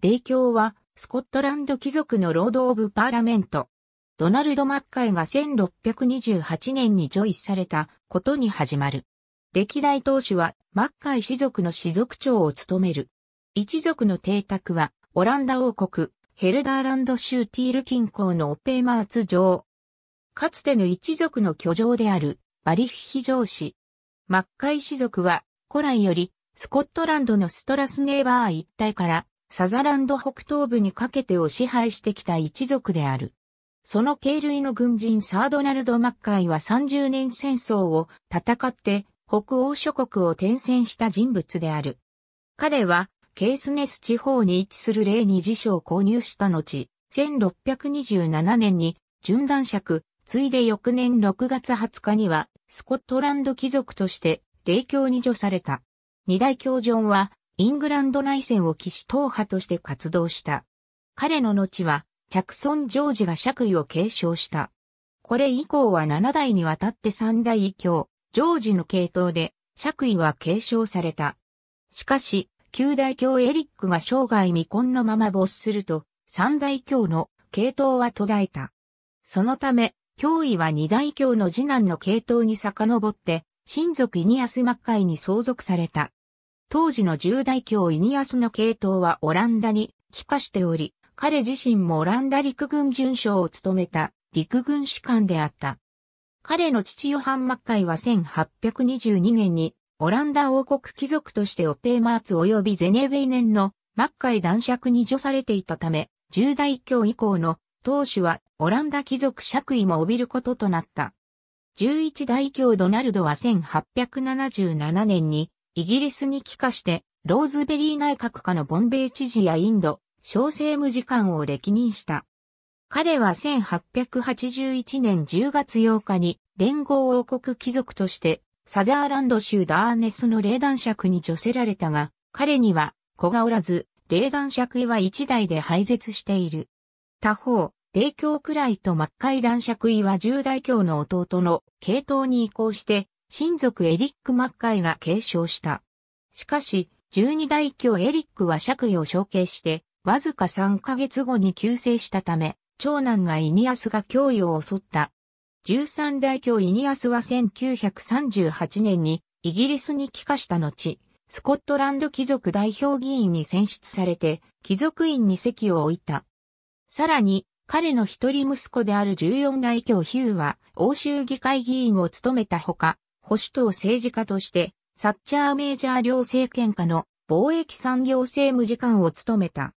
霊教は、スコットランド貴族のロード・オブ・パーラメント。ドナルド・マッカイが1628年にジョイされたことに始まる。歴代当主はマッカイ氏族の氏族長を務める。一族の邸宅はオランダ王国ヘルダーランド州ティール近郊のオペーマーツ城。かつての一族の居城であるバリフヒ城市。マッカイ氏族は古来よりスコットランドのストラスネーバー一帯からサザランド北東部にかけてを支配してきた一族である。その系類の軍人サードナルド・マッカイは30年戦争を戦って北欧諸国を転戦した人物である。彼はケースネス地方に位置する例に辞書を購入した後、1627年に順断尺、ついで翌年6月20日にはスコットランド貴族として霊教に除された。二大教ジはイングランド内戦を騎士党派として活動した。彼の後は、チャクソン・ジョージが爵位を継承した。これ以降は7代にわたって三代異教、ジョージの系統で、爵位は継承された。しかし、九大教エリックが生涯未婚のまま没すると、三大教の系統は途絶えた。そのため、教位は二大教の次男の系統に遡って、親族イニアス・マッカイに相続された。当時の十大教イニアスの系統はオランダに帰化しており、彼自身もオランダ陸軍巡将を務めた陸軍士官であった。彼の父ヨハン・マッカイは1822年にオランダ王国貴族としてオペーマーツ及びゼネベイネンのマッカイ男爵に除されていたため、十大教以降の当主はオランダ貴族爵位も帯びることとなった。11大教ドナルドは1877年にイギリスに帰化して、ローズベリー内閣下のボンベイ知事やインド、小政務次官を歴任した。彼は1881年10月8日に連合王国貴族としてサザーランド州ダーネスの霊団尺に除せられたが、彼には子がおらず、霊団尺は一代で廃絶している。他方、霊教くらいと真赤い男爵位は十大教の弟の系統に移行して、親族エリック・マッカイが継承した。しかし、12代教エリックは爵位を承継して、わずか3ヶ月後に急逝したため、長男がイニアスが脅威を襲った。13代教イニアスは1938年にイギリスに帰化した後、スコットランド貴族代表議員に選出されて、貴族院に席を置いた。さらに、彼の一人息子である14代教ヒューは、欧州議会議員を務めたほか、保守党政治家として、サッチャー・メージャー両政権下の貿易産業政務次官を務めた。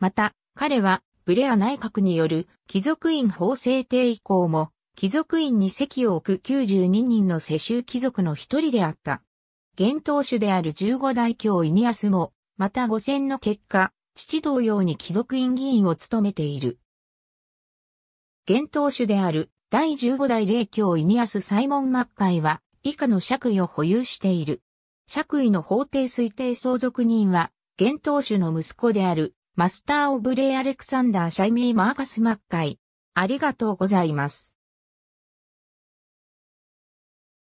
また、彼は、ブレア内閣による貴族院法制定以降も、貴族院に席を置く92人の世襲貴族の一人であった。現当主である15代教イニアスも、また5選の結果、父同様に貴族院議員を務めている。現当主である第15代霊教イニアスサイモン・マッカイは、以下の爵位を保有している。爵位の法定推定相続人は、現当主の息子である、マスター・オブ・レイ・アレクサンダー・シャイミー・マーカス・マッカイ。ありがとうございます。